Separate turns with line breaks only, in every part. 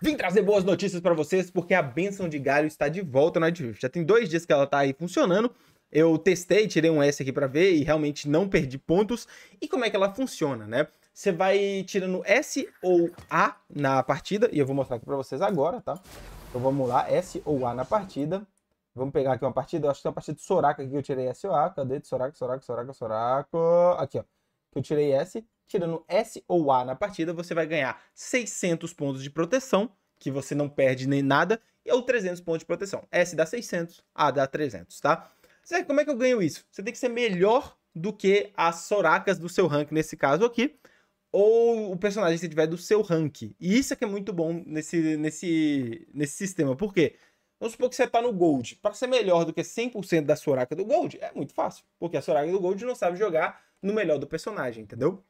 Vim trazer boas notícias para vocês porque a benção de galho está de volta na Adrift. Já tem dois dias que ela está aí funcionando. Eu testei, tirei um S aqui para ver e realmente não perdi pontos. E como é que ela funciona, né? Você vai tirando S ou A na partida e eu vou mostrar aqui para vocês agora, tá? Então vamos lá, S ou A na partida. Vamos pegar aqui uma partida, eu acho que é uma partida de Soraka aqui que eu tirei S ou A. Cadê? De Soraka, Soraka, Soraka, Soraka. Aqui, ó eu tirei S, tirando S ou A na partida, você vai ganhar 600 pontos de proteção, que você não perde nem nada, ou 300 pontos de proteção. S dá 600, A dá 300, tá? Zé, como é que eu ganho isso? Você tem que ser melhor do que as Soracas do seu rank, nesse caso aqui, ou o personagem que tiver do seu rank. E isso é que é muito bom nesse, nesse, nesse sistema. Por quê? Vamos supor que você está no Gold. Para ser melhor do que 100% da Soraka do Gold, é muito fácil. Porque a Soraka do Gold não sabe jogar no melhor do personagem, entendeu?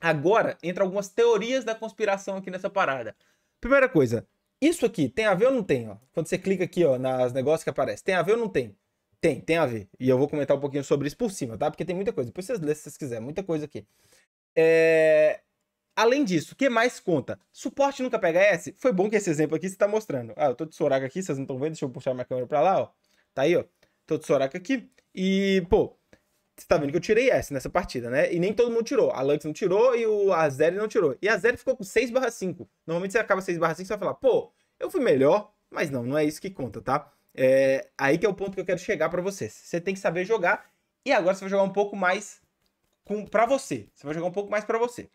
Agora, entra algumas teorias da conspiração aqui nessa parada. Primeira coisa, isso aqui tem a ver ou não tem? Ó? Quando você clica aqui ó, nas negócios que aparece, tem a ver ou não tem? Tem, tem a ver. E eu vou comentar um pouquinho sobre isso por cima, tá? Porque tem muita coisa. Depois vocês lêem se vocês quiserem, muita coisa aqui. É... Além disso, o que mais conta? Suporte nunca pega S? Foi bom que esse exemplo aqui você tá mostrando. Ah, eu tô de soraca aqui, vocês não estão vendo? Deixa eu puxar minha câmera pra lá, ó. Tá aí, ó. Tô de soraca aqui. E, pô, você tá vendo que eu tirei S nessa partida, né? E nem todo mundo tirou. A Lux não tirou e o Azeri não tirou. E a Azeri ficou com 6 barra 5. Normalmente você acaba 6 barra 5 e vai falar, pô, eu fui melhor. Mas não, não é isso que conta, tá? É, aí que é o ponto que eu quero chegar para vocês. Você tem que saber jogar e agora você vai jogar um pouco mais com para você. Você vai jogar um pouco mais para você.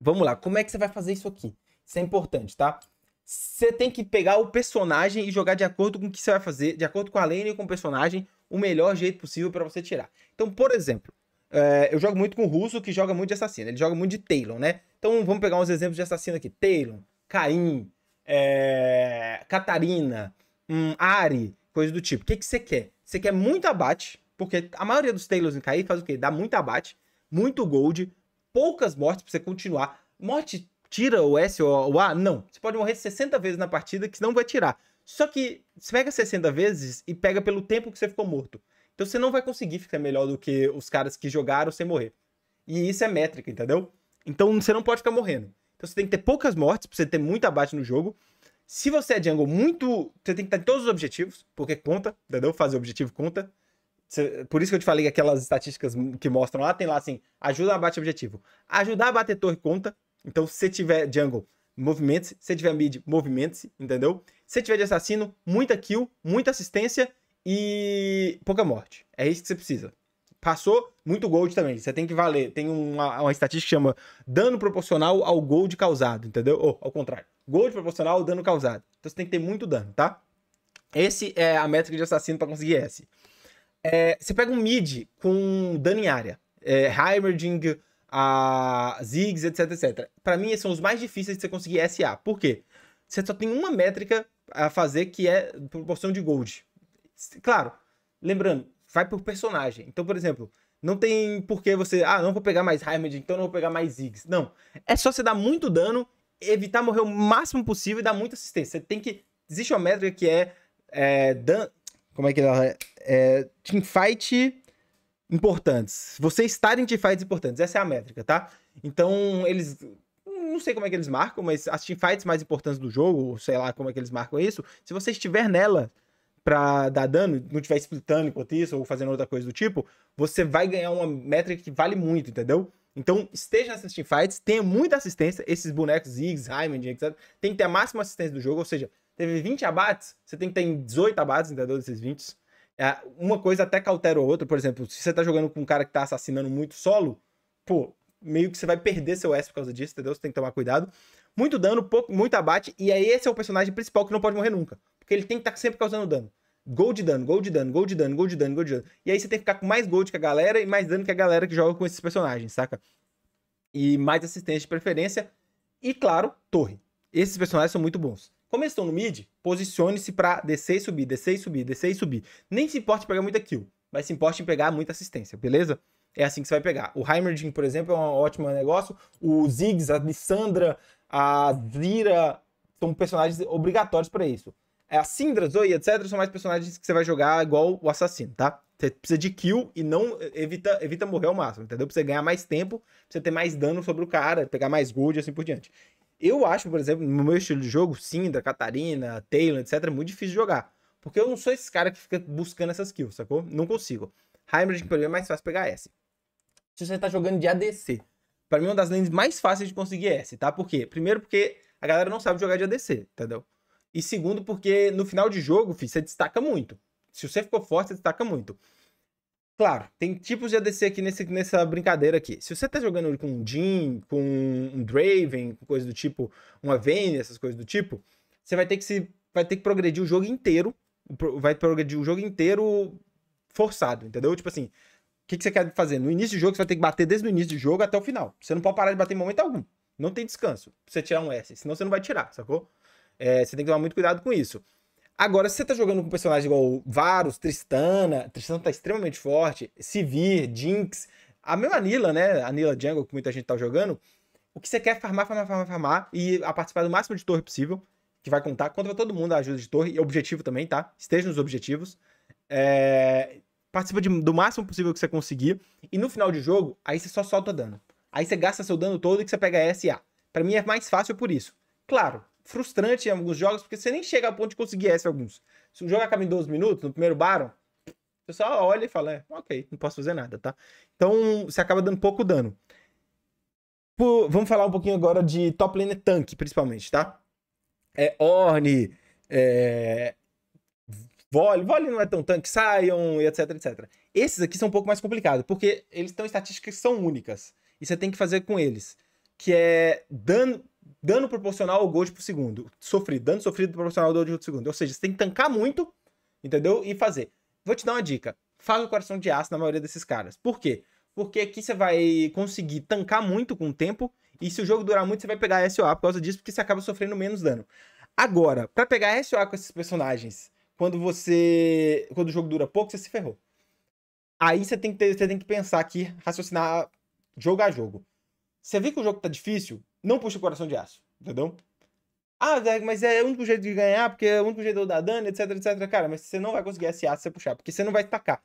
Vamos lá, como é que você vai fazer isso aqui? Isso é importante, tá? Você tem que pegar o personagem e jogar de acordo com o que você vai fazer, de acordo com a lane e com o personagem, o melhor jeito possível para você tirar. Então, por exemplo, é, eu jogo muito com o russo que joga muito de assassino. Ele joga muito de tailon, né? Então vamos pegar uns exemplos de assassino aqui: tailon, Caim, é, Catarina, hum, Ari, coisa do tipo. O que, que você quer? Você quer muito abate, porque a maioria dos Talons em Caim faz o quê? Dá muito abate, muito gold, poucas mortes pra você continuar. Morte tira o S ou o A? Não. Você pode morrer 60 vezes na partida que não vai tirar. Só que você pega 60 vezes e pega pelo tempo que você ficou morto. Então você não vai conseguir ficar melhor do que os caras que jogaram sem morrer. E isso é métrica, entendeu? Então você não pode ficar morrendo. Então você tem que ter poucas mortes pra você ter muito abate no jogo. Se você é jungle muito. Você tem que estar em todos os objetivos, porque conta, entendeu? Fazer objetivo conta. Por isso que eu te falei aquelas estatísticas que mostram lá, tem lá assim, ajuda a bater objetivo. Ajudar a bater torre conta. Então, se tiver jungle, movimente-se. Se tiver mid, movimente-se, entendeu? Se tiver de assassino, muita kill, muita assistência e pouca morte. É isso que você precisa. Passou, muito gold também. Você tem que valer. Tem uma, uma estatística que chama dano proporcional ao gold causado, entendeu? Ou ao contrário. Gold proporcional ao dano causado. Então você tem que ter muito dano, tá? Esse é a métrica de assassino para conseguir S. É, você pega um mid com dano em área. É, Heimerdinger, a Ziggs, etc, etc. Para mim, esses são os mais difíceis de você conseguir SA. Por quê? Você só tem uma métrica a fazer que é proporção de gold. Claro, lembrando, vai por personagem. Então, por exemplo, não tem por que você, ah, não vou pegar mais Raimund, então não vou pegar mais Ziggs. Não, é só você dar muito dano, evitar morrer o máximo possível e dar muita assistência. Você tem que, existe uma métrica que é, é dan... como é que ela é? é teamfight importantes. Você estar em teamfights importantes, essa é a métrica, tá? Então, eles não sei como é que eles marcam, mas as teamfights mais importantes do jogo, sei lá como é que eles marcam isso, se você estiver nela pra dar dano, não estiver splitando enquanto isso, ou fazendo outra coisa do tipo, você vai ganhar uma métrica que vale muito, entendeu? Então, esteja nessas teamfights, tenha muita assistência, esses bonecos Ziggs, Raimund, etc. Tem que ter a máxima assistência do jogo, ou seja, teve 20 abates, você tem que ter 18 abates, entendeu? Desses 20. É, uma coisa até cautela a outra, por exemplo, se você tá jogando com um cara que tá assassinando muito solo, pô, meio que você vai perder seu S por causa disso, entendeu? Você tem que tomar cuidado. Muito dano, pouco, muito abate, e aí esse é o personagem principal que não pode morrer nunca. Porque ele tem que estar tá sempre causando dano. Gol de dano, gol de dano, gol de dano, gol de dano, gol de dano. E aí você tem que ficar com mais gold que a galera e mais dano que a galera que joga com esses personagens, saca? E mais assistência de preferência. E claro, torre. Esses personagens são muito bons. Como eles estão no mid, posicione-se para descer e subir, descer e subir, descer e subir. Nem se importe em pegar muita kill, mas se importe em pegar muita assistência, beleza? é assim que você vai pegar. O Heimerdinger, por exemplo, é um ótimo negócio. O Ziggs, a Lissandra, a Zira são personagens obrigatórios para isso. É, a Syndra, Zoe, etc. são mais personagens que você vai jogar igual o assassino, tá? Você precisa de kill e não evita, evita morrer ao máximo, entendeu? Pra você ganhar mais tempo, pra você ter mais dano sobre o cara, pegar mais gold e assim por diante. Eu acho, por exemplo, no meu estilo de jogo, Syndra, Catarina, Taylor, etc., é muito difícil de jogar. Porque eu não sou esse cara que fica buscando essas kills, sacou? Não consigo. Heimerdinger, por exemplo, é mais fácil pegar essa se você tá jogando de ADC. Para mim, é uma das lanes mais fáceis de conseguir é essa, tá? Por quê? Primeiro, porque a galera não sabe jogar de ADC, entendeu? E segundo, porque no final de jogo, filho, você destaca muito. Se você ficou forte, você destaca muito. Claro, tem tipos de ADC aqui nesse, nessa brincadeira aqui. Se você tá jogando com um Jin, com um Draven, com coisa do tipo, uma Vayne, essas coisas do tipo, você vai ter que se vai ter que progredir o jogo inteiro, vai progredir o jogo inteiro forçado, entendeu? Tipo assim, que, que você quer fazer? No início do jogo, você vai ter que bater desde o início do jogo até o final. Você não pode parar de bater em momento algum. Não tem descanso pra você tirar um S, senão você não vai tirar, sacou? É, você tem que tomar muito cuidado com isso. Agora, se você tá jogando com personagens personagem igual Varus, Tristana, Tristana tá extremamente forte, Sivir, Jinx, a mesma Anila, né? Anila Jungle, que muita gente tá jogando. O que você quer é farmar, farmar, farmar, farmar e a participar do máximo de torre possível, que vai contar contra todo mundo a ajuda de torre e objetivo também, tá? Esteja nos objetivos. É participa de, do máximo possível que você conseguir. E no final de jogo, aí você só solta dano. Aí você gasta seu dano todo e que você pega SA. Para mim é mais fácil por isso. Claro, frustrante em alguns jogos, porque você nem chega ao ponto de conseguir S alguns. Se o jogo acaba em 12 minutos, no primeiro Baron, você só olha e fala, é, ok, não posso fazer nada, tá? Então, você acaba dando pouco dano. Por, vamos falar um pouquinho agora de top lane tank, principalmente, tá? É orne é, Vole, Vole não é tão tanque, Sion, etc, etc. Esses aqui são um pouco mais complicados, porque eles têm estatísticas que são únicas. E você tem que fazer com eles, que é dano, dano proporcional ao gold por segundo. Sofrido, dano sofrido proporcional ao gold por segundo. Ou seja, você tem que tancar muito, entendeu? E fazer. Vou te dar uma dica. Faz o coração de aço na maioria desses caras. Por quê? Porque aqui você vai conseguir tancar muito com o tempo, e se o jogo durar muito, você vai pegar SOA por causa disso, porque você acaba sofrendo menos dano. Agora, para pegar SOA com esses personagens quando você. Quando o jogo dura pouco, você se ferrou. Aí você tem que, ter, você tem que pensar aqui, raciocinar jogo a jogo. Você vê que o jogo tá difícil, não puxa o coração de aço, entendeu? Ah, mas é o único jeito de ganhar, porque é o único jeito de eu dar dano, etc, etc. Cara, mas você não vai conseguir SA se você puxar, porque você não vai tacar.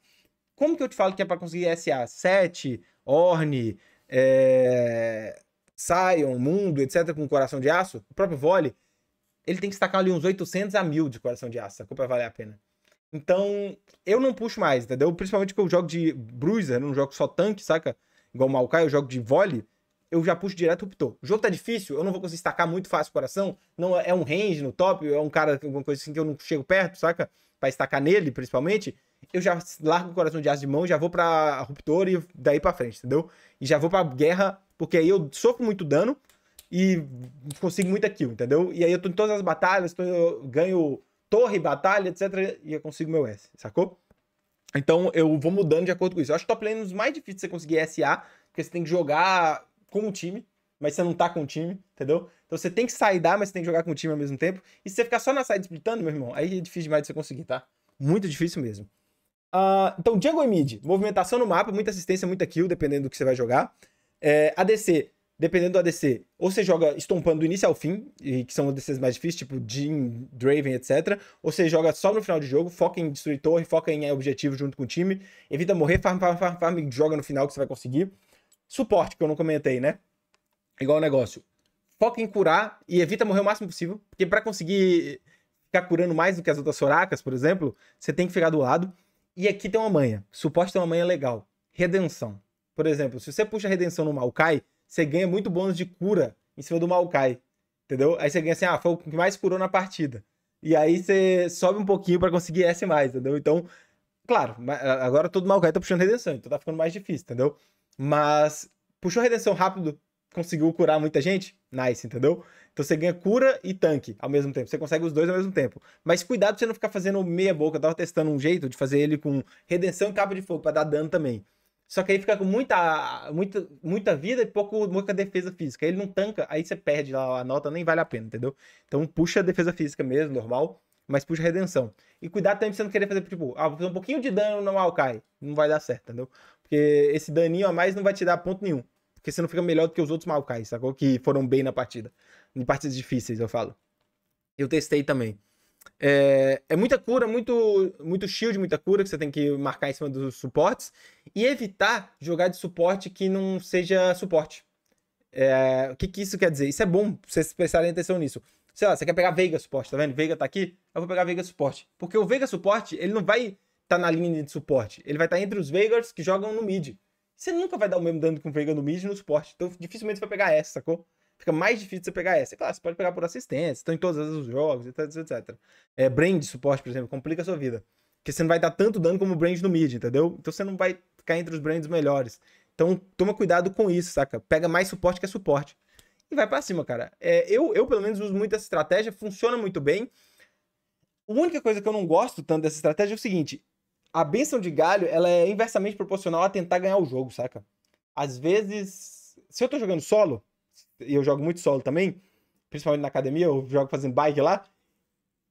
Como que eu te falo que é pra conseguir SA? 7, Orne, é... Sion, Mundo, etc, com coração de aço? O próprio Vole ele tem que estacar ali uns 800 a 1000 de coração de aço, sacou? Pra valer a pena. Então, eu não puxo mais, entendeu? Principalmente que eu jogo de bruiser, não jogo só tanque, saca? Igual o Maokai, eu jogo de volley, eu já puxo direto o ruptor. O jogo tá difícil, eu não vou conseguir estacar muito fácil o coração, não é, é um range no top, é um cara, alguma coisa assim que eu não chego perto, saca? Pra estacar nele, principalmente. Eu já largo o coração de aço de mão, já vou pra ruptor e daí pra frente, entendeu? E já vou pra guerra, porque aí eu sofro muito dano, e consigo muito aquilo, entendeu? E aí eu tô em todas as batalhas, tô, eu ganho torre, batalha, etc. E eu consigo meu S, sacou? Então eu vou mudando de acordo com isso. Eu acho top lane é um dos mais difíceis de você conseguir SA, porque você tem que jogar com o time, mas você não tá com o time, entendeu? Então você tem que sair da, mas você tem que jogar com o time ao mesmo tempo. E se você ficar só na side splitando, meu irmão, aí é difícil demais de você conseguir, tá? Muito difícil mesmo. Uh, então, Jungle e Mid, movimentação no mapa, muita assistência, muita kill, dependendo do que você vai jogar. É, ADC, dependendo do ADC, ou você joga estompando do início ao fim, e que são ADCs mais difíceis, tipo Jin, Draven, etc. Ou você joga só no final do jogo, foca em destruir torre, foca em objetivo junto com o time, evita morrer, farm, farm, farm, farm, e joga no final que você vai conseguir. Suporte, que eu não comentei, né? Igual o negócio. Foca em curar e evita morrer o máximo possível, porque para conseguir ficar curando mais do que as outras soracas, por exemplo, você tem que ficar do lado. E aqui tem uma manha. Suporte tem uma manha legal. Redenção. Por exemplo, se você puxa a redenção no Maokai, você ganha muito bônus de cura em cima do Maokai. Entendeu? Aí você ganha assim, ah, foi o que mais curou na partida. E aí você sobe um pouquinho para conseguir S mais, entendeu? Então, claro, agora todo Maokai tá puxando redenção, então tá ficando mais difícil, entendeu? Mas puxou redenção rápido, conseguiu curar muita gente? Nice, entendeu? Então você ganha cura e tanque ao mesmo tempo. Você consegue os dois ao mesmo tempo. Mas cuidado pra você não ficar fazendo meia boca. Eu tava testando um jeito de fazer ele com redenção e capa de fogo para dar dano também. Só que aí fica com muita, muita, muita vida e pouco, pouca defesa física. Ele não tanca, aí você perde lá a nota, nem vale a pena, entendeu? Então puxa a defesa física mesmo, normal, mas puxa a redenção. E cuidado também pra você não querer fazer, tipo, ah, vou fazer um pouquinho de dano no Maokai. Não vai dar certo, entendeu? Porque esse daninho a mais não vai te dar ponto nenhum. Porque você não fica melhor do que os outros Maokais, sacou? Que foram bem na partida. Em partidas difíceis, eu falo. Eu testei também. É, é, muita cura, muito, muito shield, muita cura que você tem que marcar em cima dos suportes. E evitar jogar de suporte que não seja suporte. É, o que, que isso quer dizer? Isso é bom vocês prestarem atenção nisso. Sei lá, você quer pegar Veiga suporte, tá vendo? Veiga tá aqui, eu vou pegar Veiga suporte. Porque o Veiga suporte, ele não vai estar tá na linha de suporte. Ele vai estar tá entre os Veigars que jogam no mid. Você nunca vai dar o mesmo dano com o Veiga no mid no suporte. Então dificilmente você vai pegar essa, sacou? fica mais difícil você pegar essa. É claro, você pode pegar por assistência, estão tá em todos os jogos, etc, etc. É, brand suporte, por exemplo, complica a sua vida. Porque você não vai dar tanto dano como o brand no mid, entendeu? Então você não vai ficar entre os brands melhores. Então toma cuidado com isso, saca? Pega mais suporte que é suporte. E vai para cima, cara. É, eu, eu, pelo menos, uso muito essa estratégia, funciona muito bem. A única coisa que eu não gosto tanto dessa estratégia é o seguinte: a benção de galho ela é inversamente proporcional a tentar ganhar o jogo, saca? Às vezes, se eu tô jogando solo, e eu jogo muito solo também, principalmente na academia, eu jogo fazendo bike lá,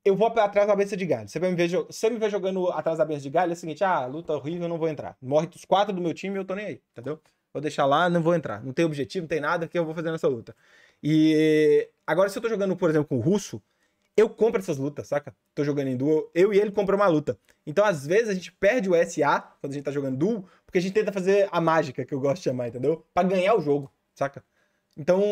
eu vou atrás da cabeça de galho. Você me, vê, você me ver jogando atrás da cabeça de galho, é o seguinte, ah, luta horrível, não vou entrar. Morre os quatro do meu time, eu tô nem aí, entendeu? Vou deixar lá, não vou entrar. Não tem objetivo, não tem nada que eu vou fazer nessa luta. E agora, se eu tô jogando, por exemplo, com o russo, eu compro essas lutas, saca? Tô jogando em duo, eu e ele compramos uma luta. Então, às vezes, a gente perde o SA quando a gente tá jogando duo, porque a gente tenta fazer a mágica, que eu gosto de chamar, entendeu? Pra ganhar o jogo, saca? Então,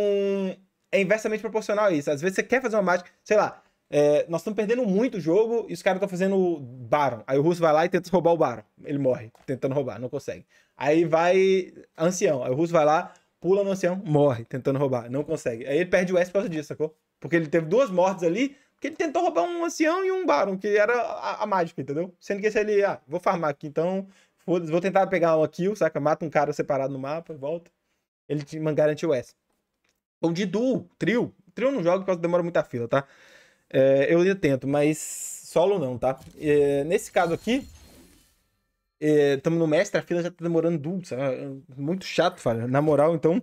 é inversamente proporcional a isso. Às vezes você quer fazer uma mágica, sei lá, é, nós estamos perdendo muito o jogo e os caras estão fazendo Baron. Aí o russo vai lá e tenta roubar o Baron. Ele morre tentando roubar, não consegue. Aí vai ancião. Aí o russo vai lá, pula no ancião, morre tentando roubar, não consegue. Aí ele perde o S por causa disso, sacou? Porque ele teve duas mortes ali, porque ele tentou roubar um ancião e um Baron, que era a, a mágica, entendeu? Sendo que se ele, ah, vou farmar aqui então, vou tentar pegar uma kill, saca? Mata um cara separado no mapa, volta. Ele te garantiu S. Ou então, de duo, trio. Trio não jogo porque demora muita fila, tá? É, eu ainda tento, mas solo não, tá? É, nesse caso aqui, estamos é, no mestre, a fila já tá demorando duo, sabe? É, é muito chato, fala. Na moral, então,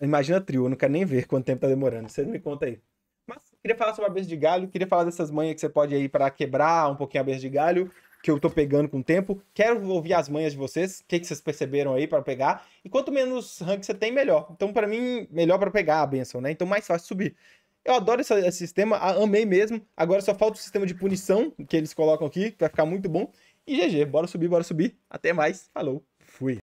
imagina trio, eu não quero nem ver quanto tempo tá demorando. Você me conta aí. Mas queria falar sobre a cabeça de galho, queria falar dessas manhas que você pode ir para quebrar um pouquinho a cabeça de galho que eu tô pegando com o tempo. Quero ouvir as manhas de vocês, o que, que, vocês perceberam aí para pegar. E quanto menos rank você tem, melhor. Então, para mim, melhor para pegar a benção, né? Então, mais fácil subir. Eu adoro esse, esse sistema, amei mesmo. Agora só falta o sistema de punição que eles colocam aqui, que vai ficar muito bom. E GG, bora subir, bora subir. Até mais, falou, fui.